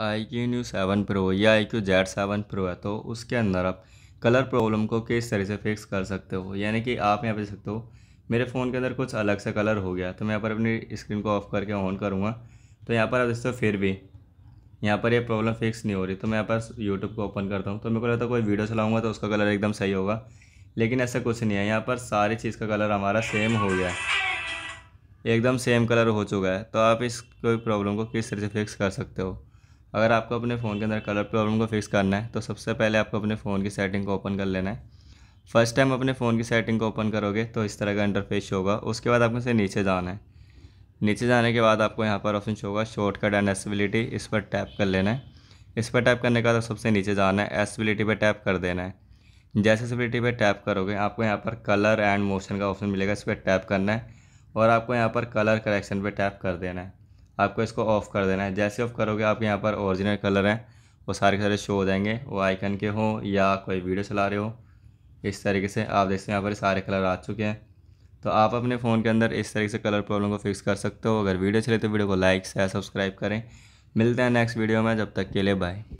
आई iQOO neo seven pro या iQOO Z seven pro है तो उसके अंदर आप कलर प्रॉब्लम को किस तरह से फिक्स कर सकते हो यानी कि आप यहाँ पे सकते हो मेरे फ़ोन के अंदर कुछ अलग सा कलर हो गया तो मैं यहाँ पर अपनी स्क्रीन को ऑफ करके ऑन करूँगा तो यहाँ पर आप हो फिर भी यहाँ पर ये यह प्रॉब्लम फिक्स नहीं हो रही तो मैं यहाँ पर यूट्यूब को ओपन करता हूँ तो मेरे को लगता है कोई वीडियो चलाऊँगा तो उसका कलर एकदम सही होगा लेकिन ऐसा कुछ नहीं है यहाँ पर सारी चीज़ का कलर हमारा सेम हो गया एकदम सेम कलर हो चुका है तो आप इस प्रॉब्लम को किस तरह से फिक्स कर सकते हो अगर आपको अपने फ़ोन के अंदर कलर प्रॉब्लम को फिक्स करना है तो सबसे पहले आपको अपने फ़ोन की सेटिंग को ओपन कर लेना है फर्स्ट टाइम अपने फ़ोन की सेटिंग को ओपन करोगे तो इस तरह का इंटरफेस होगा उसके बाद आपको इसे नीचे जाना है नीचे जाने के बाद आपको यहाँ पर ऑप्शन होगा शॉर्टकट एंड एसबिलिटी इस पर टैप कर लेना है इस पर टैप करने के बाद सबसे नीचे जाना है एसबिलिटी पर टैप कर देना है जैसे एसबिलिटी पर टैप करोगे आपको यहाँ पर कलर एंड मोशन का ऑप्शन मिलेगा इस पर टैप करना है और आपको यहाँ पर कलर करेक्शन पर टैप कर देना है आपको इसको ऑफ़ कर देना है जैसे ऑफ़ करोगे आपके यहाँ पर ओरिजिनल कलर हैं वो सारे के सारे शो हो जाएंगे वो आइकन के हो या कोई वीडियो चला रहे हो इस तरीके से आप देखते हैं यहाँ पर सारे कलर आ चुके हैं तो आप अपने फ़ोन के अंदर इस तरीके से कलर प्रॉब्लम को फिक्स कर सकते हो अगर वीडियो चले तो वीडियो को लाइक शेयर सब्सक्राइब करें मिलते हैं नेक्स्ट वीडियो में जब तक के लिए बाय